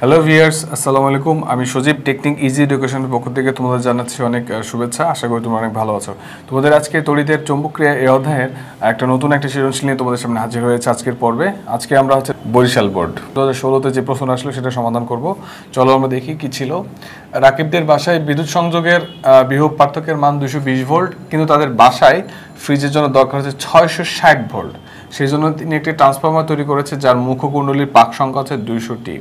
hello viewers আসসালামু আলাইকুম আমি সজীব টেকনিক ইজি এডুকেশনের পক্ষ থেকে তোমাদের জানাচ্ছি অনেক শুভেচ্ছা আশা করি তোমরা অনেক ভালো আছো তোমাদের আজকে তড়িতের চম্বুক্রিয়া এই অধ্যায়ের একটা নতুন একটা সৃজনশীল নিয়ে তোমাদের সামনে হাজির হয়েছে আজকের পর্বে আজকে আমরা হচ্ছে বরিশাল বোর্ড দু হাজার ষোলোতে যে প্রশ্ন আসলো সেটা সমাধান করব চলো আমরা দেখি কি ছিল রাকিবদের বাসায় বিদ্যুৎ সংযোগের বৃহৎ পার্থক্যের মান দুশো বিশ ভোল্ট কিন্তু তাদের বাসায় ফ্রিজের জন্য দরকার হচ্ছে ছয়শো ষাট ভোল্ট সেই জন্য তিনি একটি ট্রান্সফর্মার তৈরি করেছে যার মুখকুণ্ডলীর পাক সংখ্যা হচ্ছে টি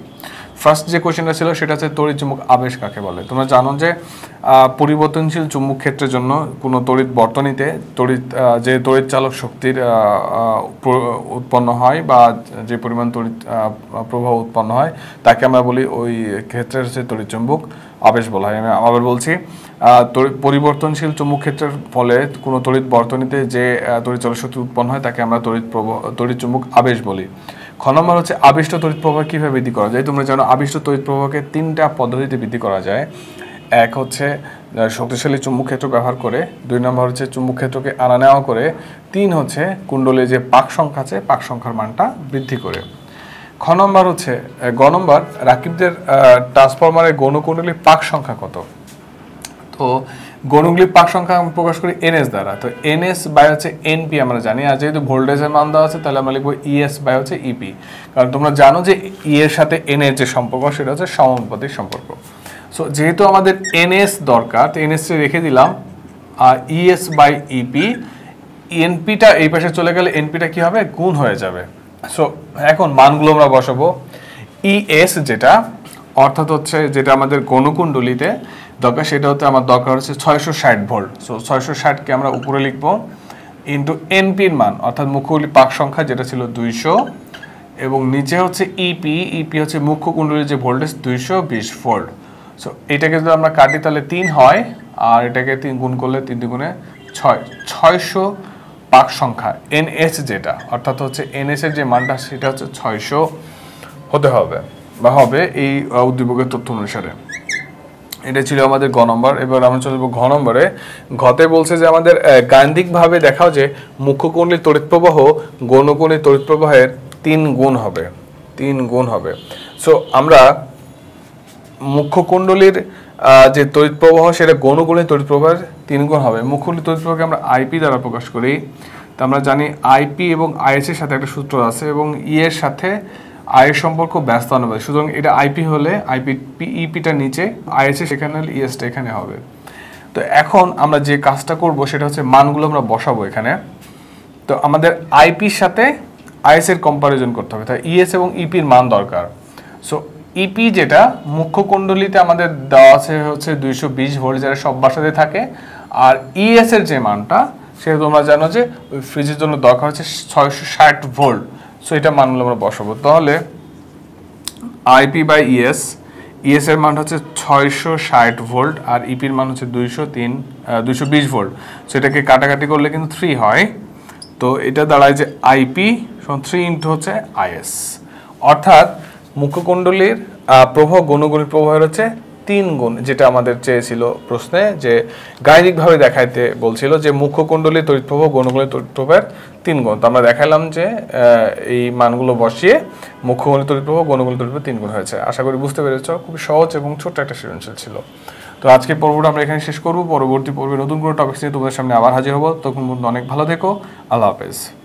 ফার্স্ট যে কোয়েশ্চেনটা ছিল সেটা হচ্ছে তড়িৎ চুম্বক আবেশ কাকে বলে তোমরা জানো যে পরিবর্তনশীল চুম্বক ক্ষেত্রের জন্য কোনো তড়িৎ বর্তনীতে তড়িৎ যে তড়িৎ চালক শক্তির উৎপন্ন হয় বা যে পরিমাণ তড়িৎ প্রবাহ উৎপন্ন হয় তাকে আমরা বলি ওই ক্ষেত্রের হচ্ছে তড়িৎ চুম্বক আবেশ বলা হয় আমি আবার বলছি পরিবর্তনশীল চুম্বক ক্ষেত্রের ফলে কোনো তড়িৎ বর্তনীতে যে তড়িৎ চালক শক্তি উৎপন্ন হয় তাকে আমরা তড়িৎ প্রভাব তড়িৎ চুম্বক আবেশ বলি খ নম্বর হচ্ছে আবিষ্ট তড়িৎ প্রবাহ কীভাবে বৃদ্ধি করা যায় তোমরা জানো আবিষ্ট তড়িৎ প্রবাহকে তিনটা পদ্ধতিতে বৃদ্ধি করা যায় এক হচ্ছে শক্তিশালী চুম্বক ক্ষেত্র ব্যবহার করে দুই নম্বর হচ্ছে চুম্বক ক্ষেত্রকে আনা নেওয়া করে তিন হচ্ছে কুণ্ডলে যে পাক সংখ্যা আছে পাক সংখ্যার মানটা বৃদ্ধি করে খ নম্বর হচ্ছে গ নম্বর রাকিবদের ট্রান্সফরমারের গণকুণ্ডলী পাক সংখ্যা কত তো গণগুলি পাক সংখ্যা প্রকাশ করি এনএস দ্বারা তো এনএস বাই হচ্ছে এনপি আমরা জানি আর যেহেতু ভোল্টেজের মান দেওয়া আছে তাহলে আমরা লিখবো ইএস বাই হচ্ছে ইপি কারণ তোমরা জানো যে ই এর সাথে এন এর যে সম্পর্ক সেটা হচ্ছে সমানুপাতিক সম্পর্ক সো যেহেতু আমাদের এনএস দরকার তো এনএসটি রেখে দিলাম আর ইএস বাই ইপি এনপিটা এই পাশে চলে গেলে এনপিটা কি হবে গুণ হয়ে যাবে সো এখন মানগুলো আমরা বসাবো ইএস যেটা অর্থাৎ হচ্ছে যেটা আমাদের গণকুণ্ডলিতে দরকার সেটা হতে আমার দরকার হচ্ছে ছয়শো ষাট ভোল্ট সো ছয়শো ষাটকে আমরা উপরে লিখবো ইন্টু এনপির মান অর্থাৎ মুখ্যগুলি পাক সংখ্যা যেটা ছিল দুইশো এবং নিচে হচ্ছে ইপি e ইপি e হচ্ছে মুখ্য কুণ্ডলীর যে ভোল্টেজ দুইশো বিশ ভোল্ট সো এটাকে যদি আমরা কাটি তাহলে তিন হয় আর এটাকে তিন গুণ করলে তিন গুণে ছয় ছয়শো পাক সংখ্যা এনএস যেটা অর্থাৎ হচ্ছে এনএসের যে মানটা সেটা হচ্ছে ছয়শো হতে হবে বা হবে এই উদ্দীপকের তথ্য অনুসারে এটা ছিল আমাদের গ নম্বর এবার আমরা চলে যাবো ঘ নম্বরে ঘতে বলছে যে আমাদের গাণিতিকভাবে দেখাও যে মুখ্য তড়িৎ প্রবাহ গৌণকোণের তড়িৎ প্রবাহের তিন গুণ হবে তিন গুণ হবে সো আমরা মুখ্যকুণ্ডলীর যে তড়িৎ প্রবাহ সেটা গৌণগুণের তড়িৎ প্রবাহের তিন গুণ হবে মুখ্য তড়িৎ প্রবাহকে আমরা আইপি দ্বারা প্রকাশ করি তা আমরা জানি আইপি এবং আইএস এর সাথে একটা সূত্র আছে এবং ই e এর সাথে আয়ের সম্পর্ক ব্যস্ত অনুবাদ সুতরাং এটা আইপি হলে আইপি পিইপিটা নিচে আই আছে সেখানে ইএসটা এখানে হবে তো এখন আমরা যে কাজটা করব সেটা হচ্ছে মানগুলো আমরা বসাবো এখানে তো আমাদের আইপির সাথে আইএসের এর কম্পারিজন করতে হবে তাই ইএস এবং ইপির মান দরকার সো ইপি যেটা মুখ্য কুণ্ডলিতে আমাদের দেওয়া আছে হচ্ছে দুইশো বিশ ভোল্ট যারা সব বাসাতে থাকে আর ইএস এর যে মানটা সেটা তোমরা জানো যে ওই ফ্রিজের জন্য দরকার হচ্ছে ছয়শো ষাট ভোল্ট সো এটা মানগুলো আমরা বসাবো তাহলে আইপি বাই ইএস ইএস এর মান হচ্ছে ছয়শো ষাট ভোল্ট আর ইপির e মান হচ্ছে দুইশো তিন দুইশো বিশ ভোল্ট সো এটাকে কাটাকাটি করলে কিন্তু থ্রি হয় তো এটা দাঁড়ায় যে আইপি থ্রি ইন্টু হচ্ছে আইএস অর্থাৎ মুখকুণ্ডলীর প্রভাব গণগুলির প্রভাব হচ্ছে তিন গুণ যেটা আমাদের চেয়েছিল প্রশ্নে যে গাণিতিকভাবে দেখাইতে বলছিল যে মুখ্য কুণ্ডলী তড়িৎপ্রবাহ গণকুণ্ডলী তড়িৎপ্রবাহের তিন গুণ তো আমরা দেখালাম যে এই মানগুলো বসিয়ে মুখ্যকুণ্ডলী তড়িৎপ্রবাহ গণকুণ্ডলী তড়িৎপ্রবাহ তিন গুণ হয়েছে আশা করি বুঝতে পেরেছ খুব সহজ এবং ছোট্ট একটা সৃজনশীল ছিল তো আজকের পর্বটা আমরা এখানে শেষ করব পরবর্তী পর্বে নতুন কোনো টপিক্স নিয়ে তোমাদের সামনে আবার হাজির হবো তখন অনেক ভালো থেকো আল্লাহ হাফেজ